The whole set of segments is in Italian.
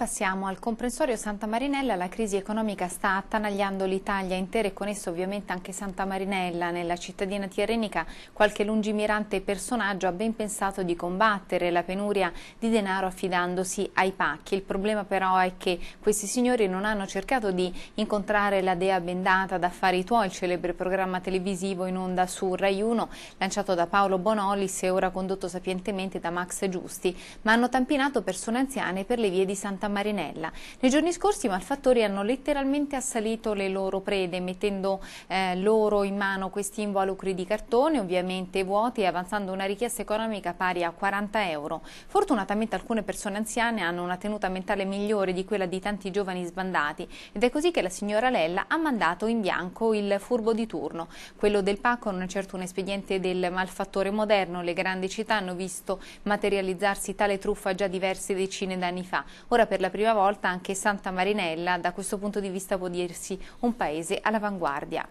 passiamo al comprensorio Santa Marinella, la crisi economica sta attanagliando l'Italia intera e con esso ovviamente anche Santa Marinella. Nella cittadina tirrenica qualche lungimirante personaggio ha ben pensato di combattere la penuria di denaro affidandosi ai pacchi. Il problema però è che questi signori non hanno cercato di incontrare la dea bendata affari tuoi, il celebre programma televisivo in onda su Rai 1 lanciato da Paolo Bonolis e ora condotto sapientemente da Max Giusti, ma hanno tampinato persone anziane per le vie di Santa Marinella. Marinella. Nei giorni scorsi i malfattori hanno letteralmente assalito le loro prede, mettendo eh, loro in mano questi involucri di cartone, ovviamente vuoti, e avanzando una richiesta economica pari a 40 euro. Fortunatamente alcune persone anziane hanno una tenuta mentale migliore di quella di tanti giovani sbandati ed è così che la signora Lella ha mandato in bianco il furbo di turno. Quello del pacco non è certo un espediente del malfattore moderno, le grandi città hanno visto materializzarsi tale truffa già diverse decine d'anni fa. Ora per per la prima volta anche Santa Marinella, da questo punto di vista può dirsi un paese all'avanguardia.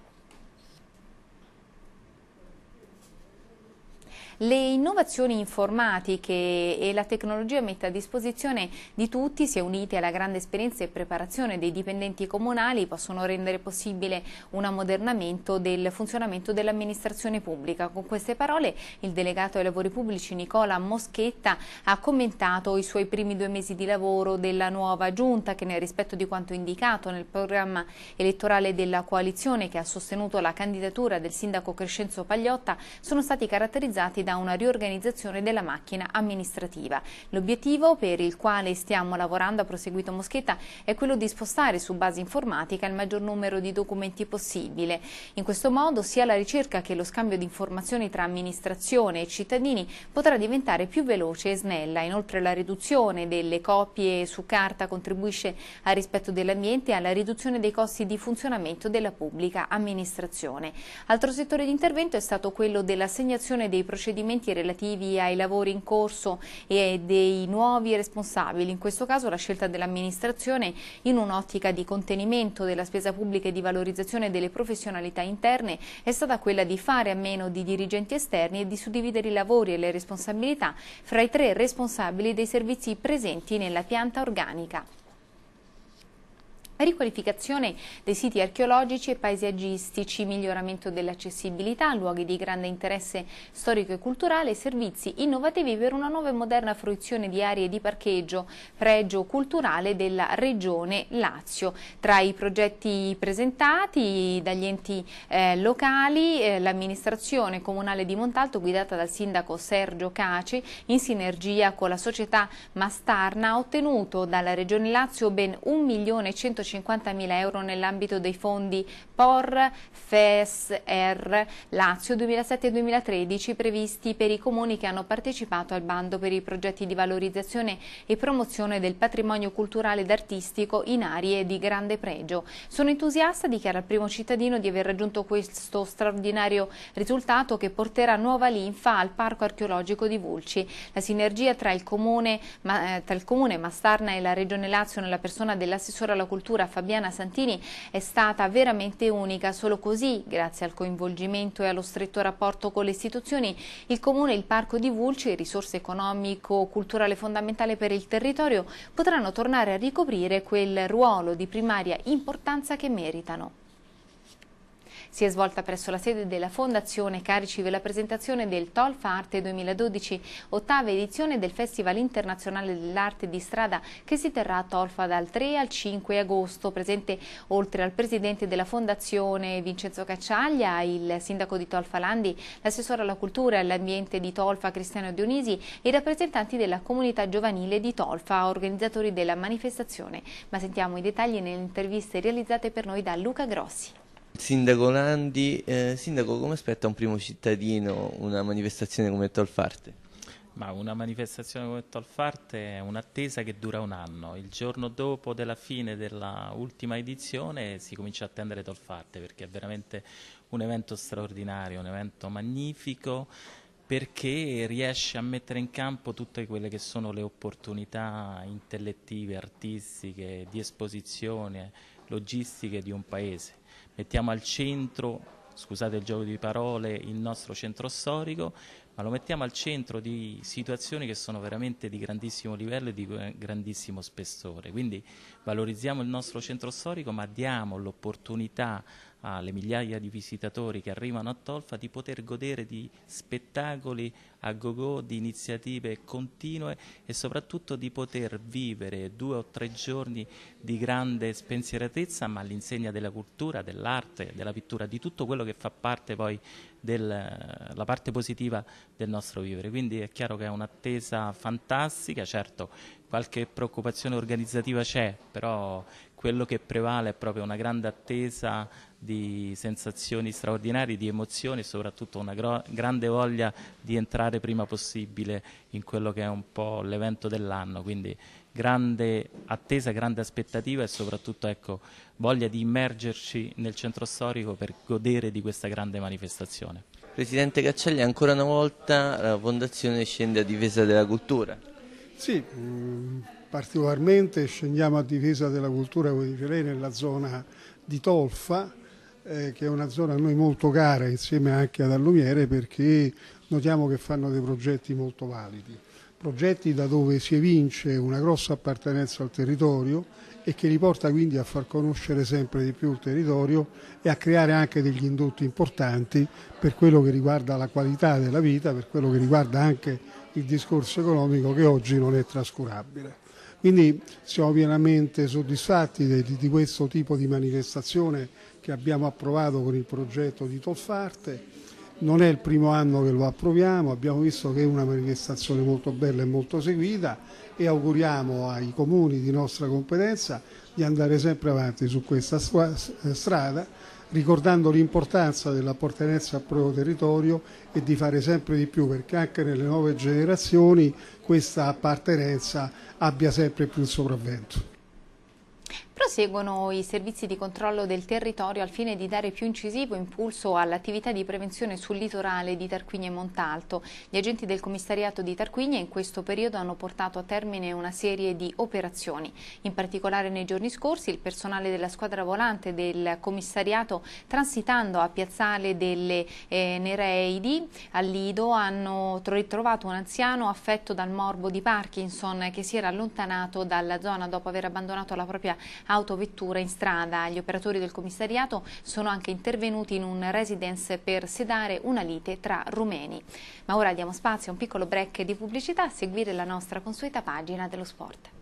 le innovazioni informatiche e la tecnologia mette a disposizione di tutti, se unite alla grande esperienza e preparazione dei dipendenti comunali, possono rendere possibile un ammodernamento del funzionamento dell'amministrazione pubblica. Con queste parole il delegato ai lavori pubblici Nicola Moschetta ha commentato i suoi primi due mesi di lavoro della nuova giunta che nel rispetto di quanto indicato nel programma elettorale della coalizione che ha sostenuto la candidatura del sindaco Crescenzo Pagliotta sono stati caratterizzati da da una riorganizzazione della macchina amministrativa. L'obiettivo per il quale stiamo lavorando, ha proseguito Moschetta, è quello di spostare su base informatica il maggior numero di documenti possibile. In questo modo sia la ricerca che lo scambio di informazioni tra amministrazione e cittadini potrà diventare più veloce e snella. Inoltre la riduzione delle copie su carta contribuisce al rispetto dell'ambiente e alla riduzione dei costi di funzionamento della pubblica amministrazione. Altro settore di intervento è stato quello dell'assegnazione dei procedimenti procedimenti relativi ai lavori in corso e dei nuovi responsabili, in questo caso la scelta dell'amministrazione in un'ottica di contenimento della spesa pubblica e di valorizzazione delle professionalità interne è stata quella di fare a meno di dirigenti esterni e di suddividere i lavori e le responsabilità fra i tre responsabili dei servizi presenti nella pianta organica riqualificazione dei siti archeologici e paesaggistici, miglioramento dell'accessibilità, luoghi di grande interesse storico e culturale, servizi innovativi per una nuova e moderna fruizione di aree di parcheggio, pregio culturale della Regione Lazio. Tra i progetti presentati dagli enti eh, locali, eh, l'amministrazione comunale di Montalto, guidata dal sindaco Sergio Caci, in sinergia con la società Mastarna, ha ottenuto dalla Regione Lazio ben 1.150.000 250.000 euro nell'ambito dei fondi POR, FES, R, Lazio 2007-2013 previsti per i comuni che hanno partecipato al bando per i progetti di valorizzazione e promozione del patrimonio culturale ed artistico in aree di grande pregio. Sono entusiasta, dichiara il primo cittadino, di aver raggiunto questo straordinario risultato che porterà nuova linfa al Parco Archeologico di Vulci. La sinergia tra il comune, eh, tra il comune Mastarna e la Regione Lazio nella persona dell'assessore alla cultura figura Fabiana Santini è stata veramente unica. Solo così, grazie al coinvolgimento e allo stretto rapporto con le istituzioni, il Comune e il Parco di Vulci, risorse economico-culturale fondamentale per il territorio, potranno tornare a ricoprire quel ruolo di primaria importanza che meritano si è svolta presso la sede della Fondazione Caricive la presentazione del Tolfa Arte 2012, ottava edizione del Festival Internazionale dell'Arte di Strada che si terrà a Tolfa dal 3 al 5 agosto. Presente oltre al presidente della Fondazione Vincenzo Cacciaglia, il sindaco di Tolfa Landi, l'assessore alla cultura e all'ambiente di Tolfa Cristiano Dionisi e i rappresentanti della comunità giovanile di Tolfa, organizzatori della manifestazione. Ma sentiamo i dettagli nelle interviste realizzate per noi da Luca Grossi. Sindaco Landi, eh, Sindaco come aspetta un primo cittadino una manifestazione come Tolfarte? Ma una manifestazione come Tolfarte è un'attesa che dura un anno. Il giorno dopo della fine dell'ultima edizione si comincia a attendere Tolfarte perché è veramente un evento straordinario, un evento magnifico perché riesce a mettere in campo tutte quelle che sono le opportunità intellettive, artistiche, di esposizione, logistiche di un paese mettiamo al centro, scusate il gioco di parole, il nostro centro storico ma lo mettiamo al centro di situazioni che sono veramente di grandissimo livello e di grandissimo spessore. Quindi valorizziamo il nostro centro storico, ma diamo l'opportunità alle migliaia di visitatori che arrivano a Tolfa di poter godere di spettacoli a go-go, di iniziative continue e soprattutto di poter vivere due o tre giorni di grande spensieratezza ma all'insegna della cultura, dell'arte, della pittura, di tutto quello che fa parte poi della parte positiva del nostro vivere. Quindi è chiaro che è un'attesa fantastica, certo qualche preoccupazione organizzativa c'è, però quello che prevale è proprio una grande attesa di sensazioni straordinarie, di emozioni e soprattutto una grande voglia di entrare prima possibile in quello che è un po' l'evento dell'anno, quindi grande attesa, grande aspettativa e soprattutto ecco, voglia di immergerci nel centro storico per godere di questa grande manifestazione. Presidente Cacciaglia, ancora una volta la Fondazione scende a difesa della cultura. Sì, mm, particolarmente scendiamo a difesa della cultura, come dice lei, nella zona di Tolfa, eh, che è una zona a noi molto cara insieme anche ad Allumiere perché notiamo che fanno dei progetti molto validi progetti da dove si evince una grossa appartenenza al territorio e che li porta quindi a far conoscere sempre di più il territorio e a creare anche degli indotti importanti per quello che riguarda la qualità della vita, per quello che riguarda anche il discorso economico che oggi non è trascurabile. Quindi siamo pienamente soddisfatti di, di questo tipo di manifestazione che abbiamo approvato con il progetto di Tolfarte non è il primo anno che lo approviamo, abbiamo visto che è una manifestazione molto bella e molto seguita e auguriamo ai comuni di nostra competenza di andare sempre avanti su questa strada ricordando l'importanza dell'appartenenza al proprio territorio e di fare sempre di più perché anche nelle nuove generazioni questa appartenenza abbia sempre più il sopravvento. Proseguono i servizi di controllo del territorio al fine di dare più incisivo impulso all'attività di prevenzione sul litorale di Tarquinia e Montalto. Gli agenti del commissariato di Tarquinia in questo periodo hanno portato a termine una serie di operazioni. In particolare nei giorni scorsi il personale della squadra volante del commissariato transitando a Piazzale delle eh, Nereidi a Lido hanno ritrovato un anziano affetto dal morbo di Parkinson che si era allontanato dalla zona dopo aver abbandonato la propria autovetture in strada. Gli operatori del commissariato sono anche intervenuti in un residence per sedare una lite tra rumeni. Ma ora diamo spazio a un piccolo break di pubblicità a seguire la nostra consueta pagina dello sport.